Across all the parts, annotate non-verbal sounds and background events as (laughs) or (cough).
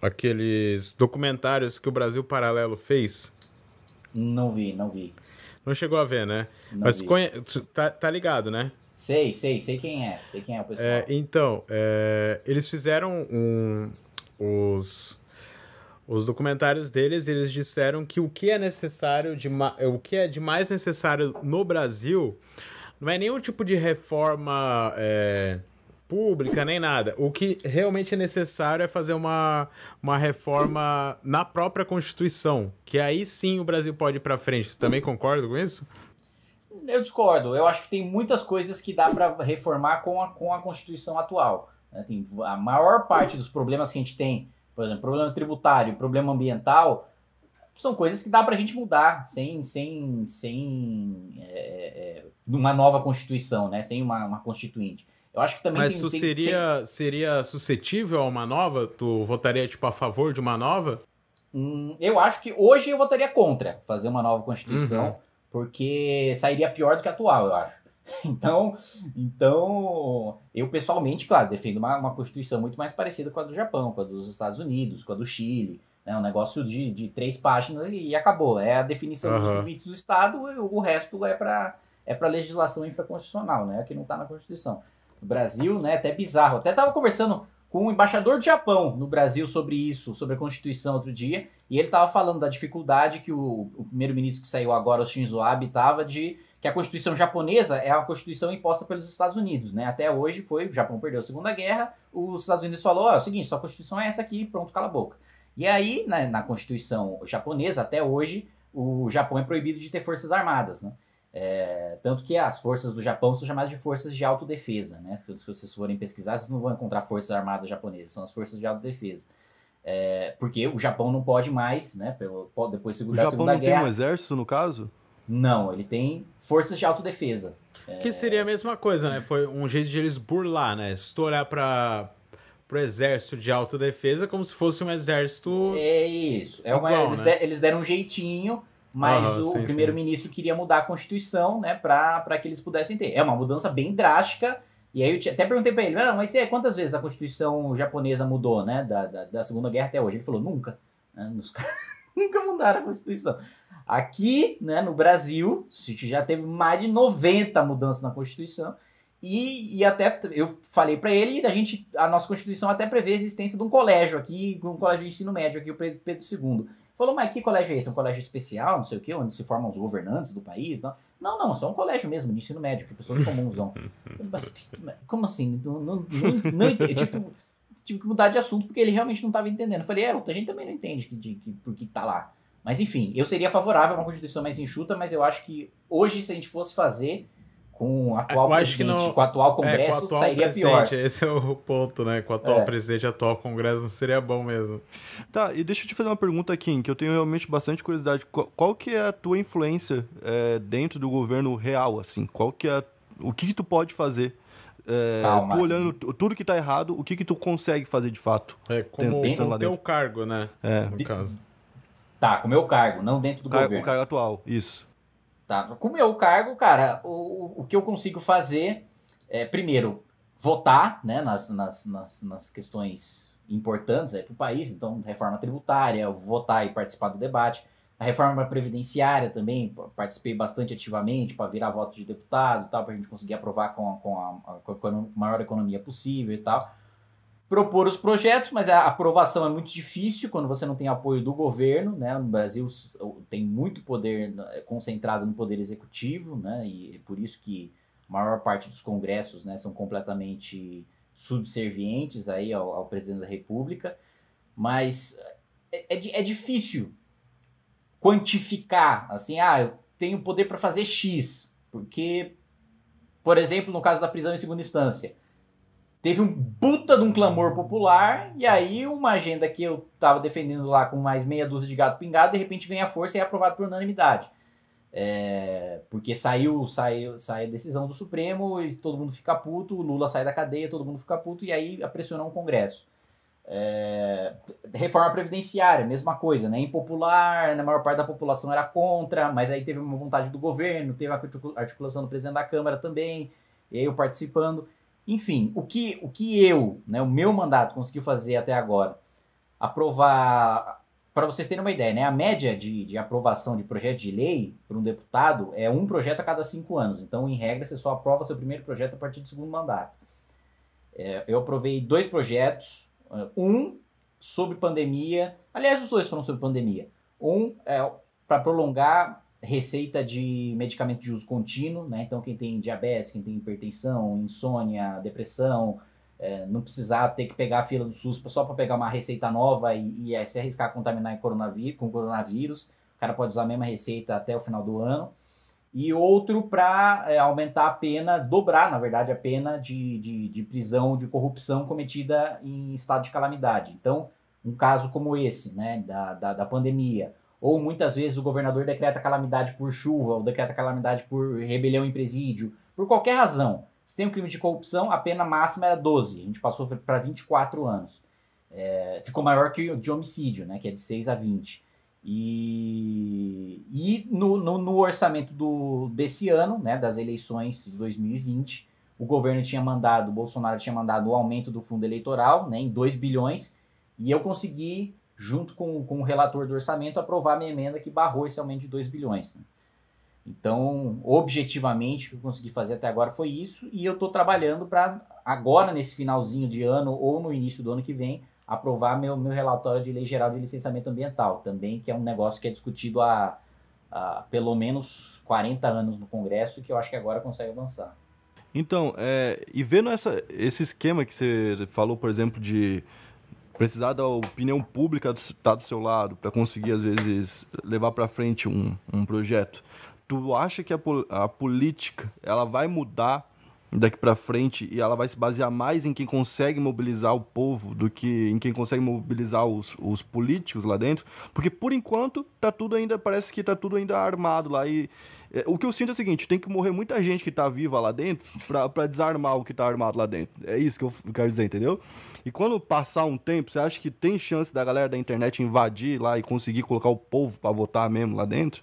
aqueles documentários que o Brasil Paralelo fez? Não vi, não vi. Não chegou a ver, né? Não Mas conhe... tá, tá ligado, né? Sei, sei, sei quem é, sei quem é o é, pessoal. É, então, é, eles fizeram um, os, os documentários deles, eles disseram que o que é necessário de o que é de mais necessário no Brasil não é nenhum tipo de reforma é, pública, nem nada. O que realmente é necessário é fazer uma, uma reforma na própria Constituição, que aí sim o Brasil pode ir para frente. Você também concorda com isso? Eu discordo. Eu acho que tem muitas coisas que dá para reformar com a, com a Constituição atual. Né? Tem a maior parte dos problemas que a gente tem, por exemplo, problema tributário, problema ambiental, são coisas que dá para a gente mudar sem, sem, sem é, é, é, uma nova Constituição, né? sem uma, uma Constituinte. Eu acho que também Mas tem, tu tem, seria, tem... seria suscetível a uma nova? Tu votaria tipo a favor de uma nova? Hum, eu acho que hoje eu votaria contra fazer uma nova Constituição, uhum. porque sairia pior do que a atual, eu acho. (laughs) Então, então eu pessoalmente, claro, defendo uma, uma Constituição muito mais parecida com a do Japão, com a dos Estados Unidos, com a do Chile. Né? Um negócio de, de três páginas e, e acabou. É a definição uhum. dos limites do Estado, o resto é para é legislação infraconstitucional, né? É que não está na Constituição no Brasil, né? Até bizarro. Até tava conversando com o um embaixador do Japão no Brasil sobre isso, sobre a Constituição outro dia, e ele tava falando da dificuldade que o, o primeiro-ministro que saiu agora, o Shinzo Abe, tava de que a Constituição japonesa é a Constituição imposta pelos Estados Unidos, né? Até hoje foi, o Japão perdeu a Segunda Guerra, os Estados Unidos falou, ó, oh, é o seguinte, sua Constituição é essa aqui, pronto, cala a boca. E aí, na, né, na Constituição japonesa, até hoje, o Japão é proibido de ter forças armadas, né? É, tanto que as forças do Japão são chamadas de forças de autodefesa, né? Se vocês forem pesquisar, vocês não vão encontrar forças armadas japonesas, são as forças de autodefesa. É, porque o Japão não pode mais, né? Pelo, depois da Segunda Guerra... O Japão não tem um exército, no caso? Não, ele tem forças de autodefesa. É, que é... seria a mesma coisa, né? Foi um jeito de eles burlar, né? Estourar para o exército de autodefesa como se fosse um exército. É isso. É eles, né? de, eles deram um jeitinho mas o primeiro-ministro queria mudar a Constituição, né, para que eles pudessem ter. É uma mudança bem drástica. E aí eu te, até perguntei para ele, ah, mas é, quantas vezes a Constituição japonesa mudou, né, da, da, da Segunda Guerra até hoje? Ele falou, nunca. Né, nos, (laughs) nunca mudaram a Constituição. Aqui, né, no Brasil, já teve mais de 90 mudanças na Constituição. E, e até eu falei para ele, a gente a nossa Constituição até prevê a existência de um colégio aqui, um colégio de ensino médio aqui, o Pedro II. Falou, mas que colégio é esse? É um colégio especial, não sei o quê, onde se formam os governantes do país? Não, não, não só um colégio mesmo, de ensino médio, que pessoas comuns vão. (laughs) como assim? Não, não, não, não entendi. Tipo, tive que mudar de assunto porque ele realmente não estava entendendo. Eu falei, é, a gente também não entende que, de, que, por que tá lá. Mas enfim, eu seria favorável a uma constituição mais enxuta, mas eu acho que hoje, se a gente fosse fazer, com, ah, atual não, com o atual é, Congresso é, atual sairia pior. Esse é o ponto, né? Com o atual é. presidente, atual Congresso não seria bom mesmo. Tá, e deixa eu te fazer uma pergunta, aqui que eu tenho realmente bastante curiosidade. Qual, qual que é a tua influência é, dentro do governo real, assim? Qual que é o que, que tu pode fazer? É, Tu olhando tudo que tá errado, o que que tu consegue fazer de fato? É, como o teu cargo, né? É. No de... caso. Tá, com o meu cargo, não dentro do Car governo. O cargo atual, isso. Tá? Com o meu cargo, cara, o, o que eu consigo fazer é, primeiro, votar né, nas, nas, nas, nas questões importantes para o país, então, reforma tributária, votar e participar do debate. A reforma previdenciária também, participei bastante ativamente para virar voto de deputado e tal, para a gente conseguir aprovar com, a, com, a, com a maior economia possível e tal propor os projetos, mas a aprovação é muito difícil quando você não tem apoio do governo, né? No Brasil tem muito poder né, concentrado no poder executivo, né? E é por isso que a maior parte dos congressos, né, são completamente subservientes aí ao, ao presidente da República, mas é, é, é difícil quantificar, assim, ah, eu tenho poder para fazer X, porque, por exemplo, no caso da prisão em segunda instância, teve um puta de um clamor popular, e aí uma agenda que eu tava defendendo lá com mais meia dúzia de gato pingado, de repente ganha força e é aprovado por unanimidade. É, porque saiu, saiu, saiu a decisão do Supremo e todo mundo fica puto, o Lula sai da cadeia, todo mundo fica puto, e aí pressionou o Congresso. É, reforma previdenciária, mesma coisa, né? Impopular, na maior parte da população era contra, mas aí teve uma vontade do governo, teve a articulação do presidente da Câmara também, e aí eu participando. Enfim, o que, o que eu, né, o meu mandato conseguiu fazer até agora, aprovar, para vocês terem uma ideia, né, a média de, de aprovação de projeto de lei por um deputado é um projeto a cada cinco anos. Então, em regra, você só aprova seu primeiro projeto a partir do segundo mandato. É, eu aprovei dois projetos, é, um sobre pandemia, aliás, os dois foram sobre pandemia. Um é para prolongar receita de medicamento de uso contínuo, né? Então, quem tem diabetes, quem tem hipertensão, insônia, depressão, é, não precisar ter que pegar a fila do SUS só para pegar uma receita nova e, e se arriscar a contaminar coronaví com coronavírus. O cara pode usar a mesma receita até o final do ano. E outro para é, aumentar a pena, dobrar, na verdade, a pena de, de, de prisão de corrupção cometida em estado de calamidade. Então, um caso como esse, né, da, da, da pandemia, ou muitas vezes o governador decreta calamidade por chuva, ou decreta calamidade por rebelião em presídio, por qualquer razão. Se tem um crime de corrupção, a pena máxima era 12. A gente passou para 24 anos. É, ficou maior que o de homicídio, né? Que é de 6 a 20. E, e no, no, no, orçamento do, desse ano, né, das eleições de 2020, o governo tinha mandado, o Bolsonaro tinha mandado o aumento do fundo eleitoral né, em 2 bilhões, e eu consegui junto com, com o relator do orçamento, aprovar a minha emenda que barrou esse aumento de 2 bilhões. Né? Então, objetivamente, o que eu consegui fazer até agora foi isso, e eu estou trabalhando para, agora, nesse finalzinho de ano ou no início do ano que vem, aprovar meu, meu relatório de lei geral de licenciamento ambiental, também, que é um negócio que é discutido há, há pelo menos 40 anos no Congresso, que eu acho que agora consegue avançar. Então, é, e vendo essa, esse esquema que você falou, por exemplo, de precisar da opinião pública estar do, tá do seu lado para conseguir, às vezes, levar para frente um, um projeto, tu acha que a, a política ela vai mudar daqui para frente e ela vai se basear mais em quem consegue mobilizar o povo do que em quem consegue mobilizar os, os políticos lá dentro, porque por enquanto tá tudo ainda parece que tá tudo ainda armado lá e é, o que eu sinto é o seguinte, tem que morrer muita gente que tá viva lá dentro para desarmar o que tá armado lá dentro. É isso que eu quero dizer, entendeu? E quando passar um tempo, você acha que tem chance da galera da internet invadir lá e conseguir colocar o povo para votar mesmo lá dentro?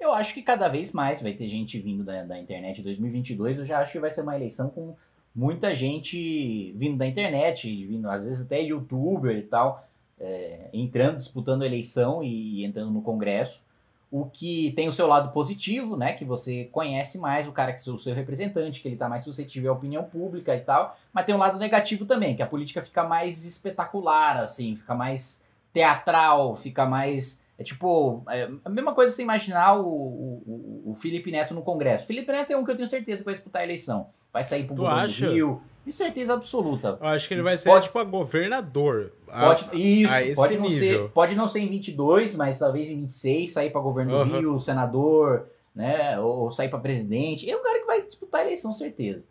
Eu acho que cada vez mais vai ter gente vindo da, da internet. 2022 eu já acho que vai ser uma eleição com muita gente vindo da internet, vindo às vezes até youtuber e tal, é, entrando, disputando a eleição e entrando no Congresso. O que tem o seu lado positivo, né? Que você conhece mais o cara que é o seu representante, que ele está mais suscetível à opinião pública e tal. Mas tem um lado negativo também, que a política fica mais espetacular, assim, fica mais teatral, fica mais é tipo, é a mesma coisa você imaginar o, o, o, Felipe Neto no Congresso. O Felipe Neto é um que eu tenho certeza que vai disputar a eleição. Vai sair pro tu governo acha? do Rio. De certeza absoluta. Eu acho que ele vai pode, ser tipo a governador. Pode, a, isso, a pode, nível. não ser, pode não ser em 22, mas talvez em 26 sair para governo uhum. do Rio, senador, né? Ou, ou sair para presidente. É um cara que vai disputar a eleição, certeza.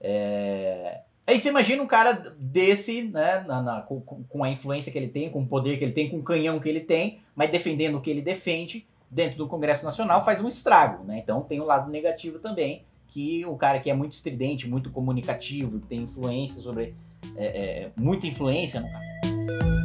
É, Aí você imagina um cara desse, né, na, na, com, com, a influência que ele tem, com o poder que ele tem, com o canhão que ele tem, mas defendendo o que ele defende dentro do Congresso Nacional faz um estrago, né? Então tem o um lado negativo também, que o cara que é muito estridente, muito comunicativo, tem influência sobre. É, é, muita influência. cara. Né?